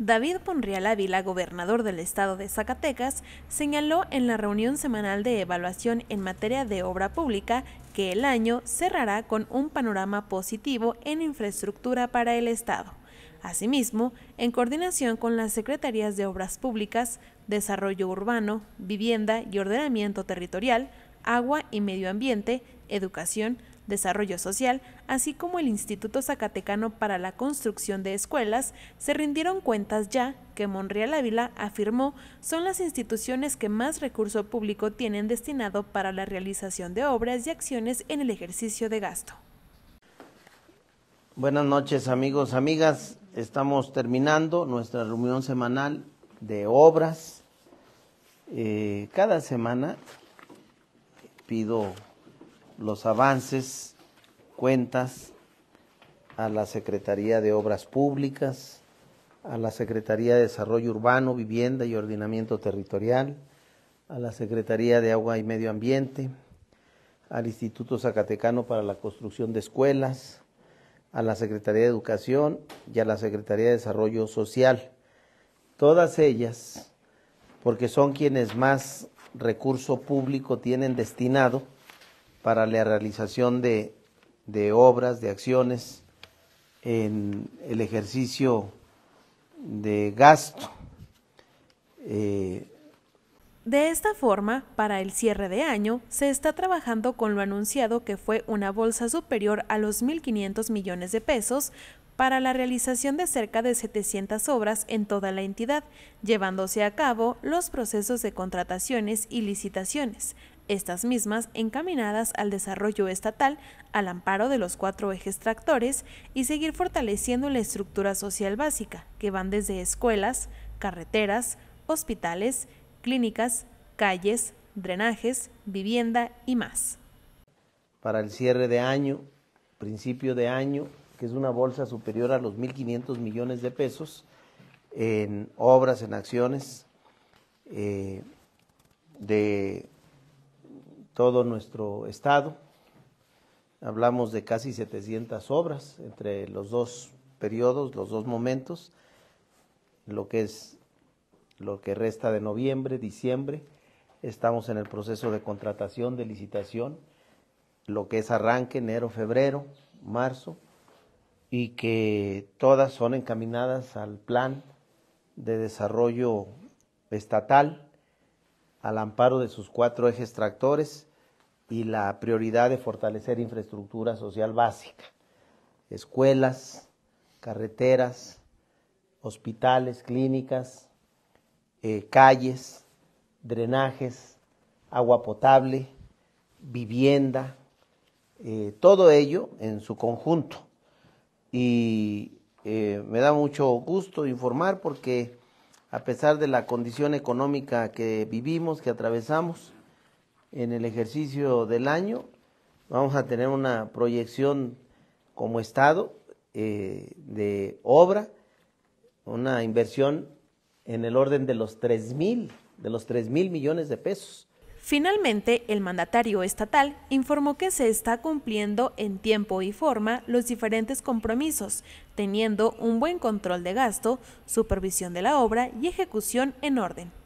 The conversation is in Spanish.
David Ponrial Ávila, gobernador del estado de Zacatecas, señaló en la reunión semanal de evaluación en materia de obra pública que el año cerrará con un panorama positivo en infraestructura para el estado. Asimismo, en coordinación con las Secretarías de Obras Públicas, Desarrollo Urbano, Vivienda y Ordenamiento Territorial, Agua y Medio Ambiente, Educación, Desarrollo Social, así como el Instituto Zacatecano para la Construcción de Escuelas, se rindieron cuentas ya que Monreal Ávila afirmó son las instituciones que más recurso público tienen destinado para la realización de obras y acciones en el ejercicio de gasto. Buenas noches amigos, amigas. Estamos terminando nuestra reunión semanal de obras. Eh, cada semana pido los avances, cuentas a la Secretaría de Obras Públicas, a la Secretaría de Desarrollo Urbano, Vivienda y Ordenamiento Territorial, a la Secretaría de Agua y Medio Ambiente, al Instituto Zacatecano para la Construcción de Escuelas, a la Secretaría de Educación y a la Secretaría de Desarrollo Social. Todas ellas, porque son quienes más recurso público tienen destinado, para la realización de, obras, de acciones en el ejercicio de gasto. Eh, de esta forma, para el cierre de año, se está trabajando con lo anunciado que fue una bolsa superior a los 1.500 millones de pesos para la realización de cerca de 700 obras en toda la entidad, llevándose a cabo los procesos de contrataciones y licitaciones, estas mismas encaminadas al desarrollo estatal al amparo de los cuatro ejes tractores y seguir fortaleciendo la estructura social básica, que van desde escuelas, carreteras, hospitales, clínicas, calles, drenajes, vivienda y más. Para el cierre de año, principio de año, que es una bolsa superior a los 1.500 millones de pesos en obras, en acciones eh, de todo nuestro estado. Hablamos de casi 700 obras entre los dos periodos, los dos momentos, lo que es lo que resta de noviembre, diciembre. Estamos en el proceso de contratación, de licitación, lo que es arranque enero, febrero, marzo, y que todas son encaminadas al plan de desarrollo estatal al amparo de sus cuatro ejes tractores y la prioridad de fortalecer infraestructura social básica, escuelas, carreteras, hospitales, clínicas, eh, calles, drenajes, agua potable, vivienda, eh, todo ello en su conjunto. Y eh, me da mucho gusto informar porque a pesar de la condición económica que vivimos, que atravesamos en el ejercicio del año, vamos a tener una proyección como Estado eh, de obra, una inversión en el orden de los tres mil, de los 3 mil millones de pesos. Finalmente, el mandatario estatal informó que se está cumpliendo en tiempo y forma los diferentes compromisos, teniendo un buen control de gasto, supervisión de la obra y ejecución en orden.